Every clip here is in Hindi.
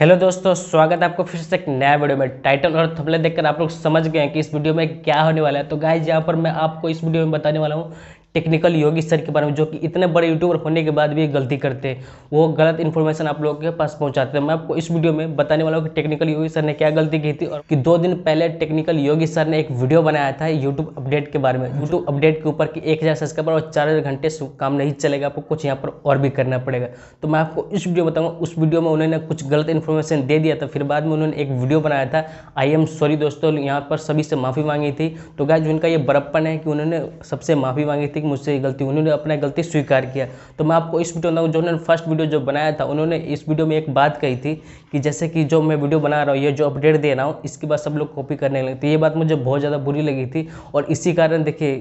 हेलो दोस्तों स्वागत है आपको फिर से एक नया वीडियो में टाइटल और थंबनेल देखकर आप लोग समझ गए हैं कि इस वीडियो में क्या होने वाला है तो गाइज यहाँ पर मैं आपको इस वीडियो में बताने वाला हूँ टेक्निकल योगी सर के बारे में जो कि इतने बड़े यूट्यूबर होने के बाद भी गलती करते हैं वो गलत इन्फॉर्मेशन आप लोगों के पास पहुंचाते हैं मैं आपको इस वीडियो में बताने वाला हूँ कि टेक्निकल योगी सर ने क्या गलती की थी और कि दो दिन पहले टेक्निकल योगी सर ने एक वीडियो बनाया था यूट्यूब अपडेट के बारे में यूट्यूब अपडेट के ऊपर की एक हज़ार सब्सक्राइबर और चार घंटे काम नहीं चलेगा आपको कुछ यहाँ पर और भी करना पड़ेगा तो मैं आपको इस वीडियो बताऊँगा उस वीडियो में उन्होंने कुछ गलत इन्फॉर्मेशन दे दिया था फिर बाद में उन्होंने एक वीडियो बनाया था आई एम सॉरी दोस्तों यहाँ पर सभी से माफ़ी मांगी थी तो गाय इनका ये बड़प्पन है कि उन्होंने सबसे माफ़ी मांगी थी मुझसे ये गलती उन्होंने अपना गलती स्वीकार किया तो मैं आपको इस वीडियो में जो उन्होंने फर्स्ट वीडियो जो बनाया था उन्होंने इस वीडियो में एक बात कही थी कि जैसे कि जो मैं वीडियो बना रहा हूँ ये जो अपडेट दे रहा हूँ इसके बाद सब लोग कॉपी करने लगे थे तो ये बात मुझे बहुत ज़्यादा बुरी लगी थी और इसी कारण देखिए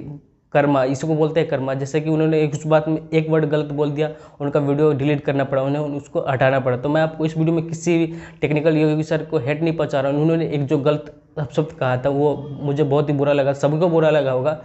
कर्मा इसको बोलते हैं कर्मा जैसे कि उन्होंने एक उस बात में एक वर्ड गलत बोल दिया उनका वीडियो डिलीट करना पड़ा उन्हें उसको हटाना पड़ा तो मैं आपको इस वीडियो में किसी भी टेक्निकल योगी सर को हेट नहीं पहुँचा रहा हूँ उन्होंने एक जो गलत शब्द कहा था वो मुझे बहुत ही बुरा लगा सबको बुरा लगा होगा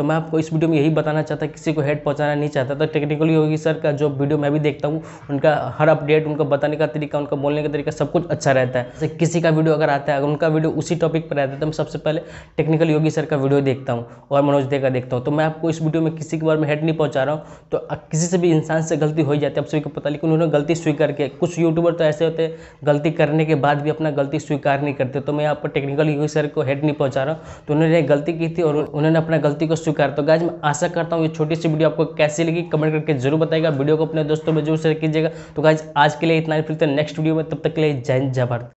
तो मैं आपको इस वीडियो में यही बताना चाहता किसी को हेड पहुंचाना नहीं चाहता तो टेक्निकली योगी सर का जो वीडियो मैं भी देखता हूँ उनका हर अपडेट उनका बताने का तरीका उनका बोलने का तरीका सब कुछ अच्छा रहता है जैसे किसी का वीडियो अगर आता है अगर उनका वीडियो उसी टॉपिक पर रहता है तो मैं सबसे पहले टेक्निकल योगी सर का वीडियो देखता हूँ और मनोज दे का देखता हूँ तो मैं आपको इस वीडियो में किसी के बारे में हेड नहीं पहुँचा रहा हूँ तो किसी से भी इंसान से गलती हो जाती है आप सभी को पता लेकिन उन्होंने गलती स्वीकार किया कुछ यूट्यूबर तो ऐसे होते गलती करने के बाद भी अपना गलती स्वीकार नहीं करते तो मैं यहाँ पर टेक्निकल योगी सर को हेड नहीं पहुँचा रहा हूँ तो उन्होंने गलती की थी और उन्होंने अपना गलती को चुका है तो गाइज मैं आशा करता हूँ ये छोटी सी वीडियो आपको कैसी लगी कमेंट करके जरूर बताएगा वीडियो को अपने दोस्तों में जरूर शेयर कीजिएगा तो गाइज आज के लिए इतना ही फिर नेक्स्ट वीडियो में तब तक के लिए जय जय भारत